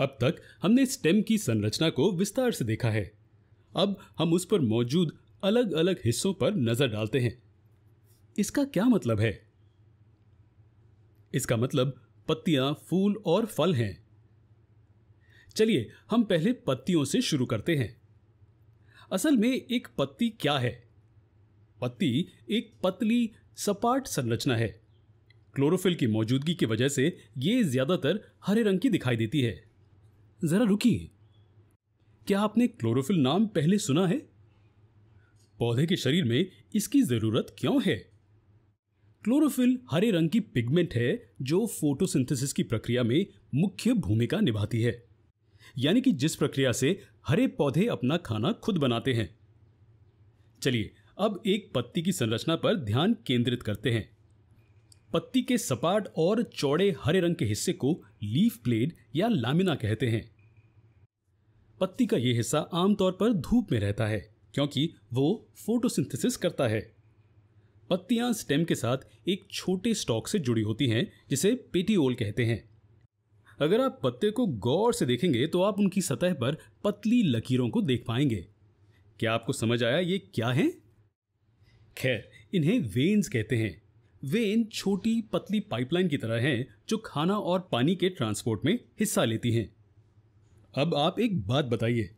अब तक हमने स्टेम की संरचना को विस्तार से देखा है अब हम उस पर मौजूद अलग अलग हिस्सों पर नजर डालते हैं इसका क्या मतलब है इसका मतलब पत्तियां फूल और फल हैं चलिए हम पहले पत्तियों से शुरू करते हैं असल में एक पत्ती क्या है पत्ती एक पतली सपाट संरचना है क्लोरोफिल की मौजूदगी की वजह से ये ज्यादातर हरे रंग की दिखाई देती है जरा रुकिए क्या आपने क्लोरोफिल नाम पहले सुना है पौधे के शरीर में इसकी जरूरत क्यों है क्लोरोफिल हरे रंग की पिगमेंट है जो फोटोसिंथेसिस की प्रक्रिया में मुख्य भूमिका निभाती है यानी कि जिस प्रक्रिया से हरे पौधे अपना खाना खुद बनाते हैं चलिए अब एक पत्ती की संरचना पर ध्यान केंद्रित करते हैं पत्ती के सपाट और चौड़े हरे रंग के हिस्से को लीफ ब्लेड या लामिना कहते हैं पत्ती का यह हिस्सा आमतौर पर धूप में रहता है क्योंकि वो फोटोसिंथेसिस करता है पत्तियां स्टेम के साथ एक छोटे स्टॉक से जुड़ी होती हैं जिसे पेटीओल कहते हैं अगर आप पत्ते को गौर से देखेंगे तो आप उनकी सतह पर पतली लकीरों को देख पाएंगे क्या आपको समझ आया ये क्या है खैर इन्हें वेन्स कहते हैं वे इन छोटी पतली पाइपलाइन की तरह हैं जो खाना और पानी के ट्रांसपोर्ट में हिस्सा लेती हैं अब आप एक बात बताइए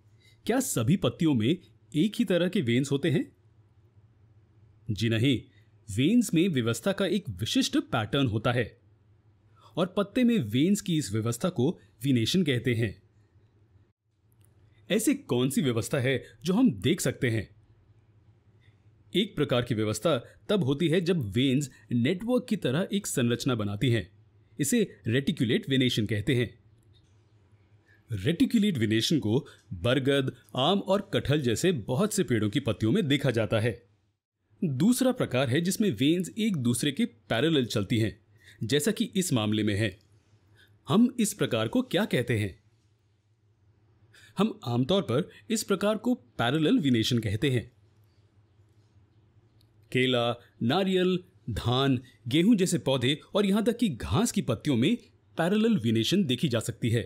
क्या सभी पत्तियों में एक ही तरह के वेन्स होते हैं जी नहीं वेन्स में व्यवस्था का एक विशिष्ट पैटर्न होता है और पत्ते में वेन्स की इस व्यवस्था को विनेशन कहते हैं ऐसी कौन सी व्यवस्था है जो हम देख सकते हैं एक प्रकार की व्यवस्था तब होती है जब वेन्स नेटवर्क की तरह एक संरचना बनाती हैं इसे रेटिकुलेट वेनेशन कहते हैं रेटिकुलेट वेनेशन को बरगद आम और कटहल जैसे बहुत से पेड़ों की पत्तियों में देखा जाता है दूसरा प्रकार है जिसमें वेन्स एक दूसरे के पैरेलल चलती हैं जैसा कि इस मामले में है हम इस प्रकार को क्या कहते हैं हम आमतौर पर इस प्रकार को पैरेलल विनेशन कहते हैं केला नारियल धान गेहूं जैसे पौधे और यहां तक कि घास की पत्तियों में पैरेलल विनेशन देखी जा सकती है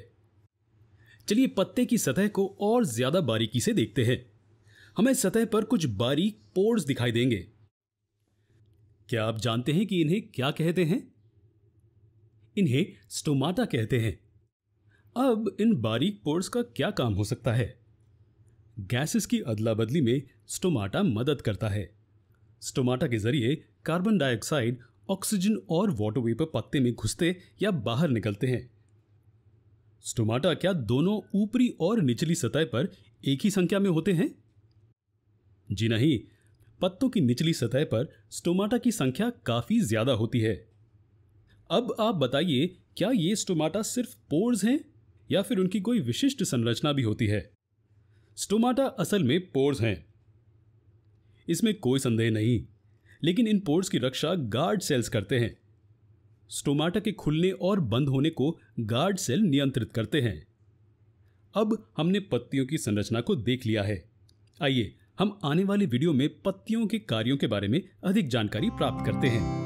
चलिए पत्ते की सतह को और ज्यादा बारीकी से देखते हैं हमें सतह पर कुछ बारीक पोर्स दिखाई देंगे क्या आप जानते हैं कि इन्हें क्या कहते हैं इन्हें स्टोमाटा कहते हैं अब इन बारीक पोर्स का क्या काम हो सकता है गैसेस की अदला बदली में स्टोमाटा मदद करता है स्टोमाटा के जरिए कार्बन डाइऑक्साइड ऑक्सीजन और वाटर वेपर पत्ते में घुसते या बाहर निकलते हैं स्टोमाटा क्या दोनों ऊपरी और निचली सतह पर एक ही संख्या में होते हैं जी नहीं पत्तों की निचली सतह पर स्टोमाटा की संख्या काफी ज्यादा होती है अब आप बताइए क्या ये स्टोमाटा सिर्फ पोर्स हैं या फिर उनकी कोई विशिष्ट संरचना भी होती है स्टोमाटा असल में पोर्स हैं इसमें कोई संदेह नहीं लेकिन इन पोर्ट्स की रक्षा गार्ड सेल्स करते हैं स्टोमाटा के खुलने और बंद होने को गार्ड सेल नियंत्रित करते हैं अब हमने पत्तियों की संरचना को देख लिया है आइए हम आने वाले वीडियो में पत्तियों के कार्यों के बारे में अधिक जानकारी प्राप्त करते हैं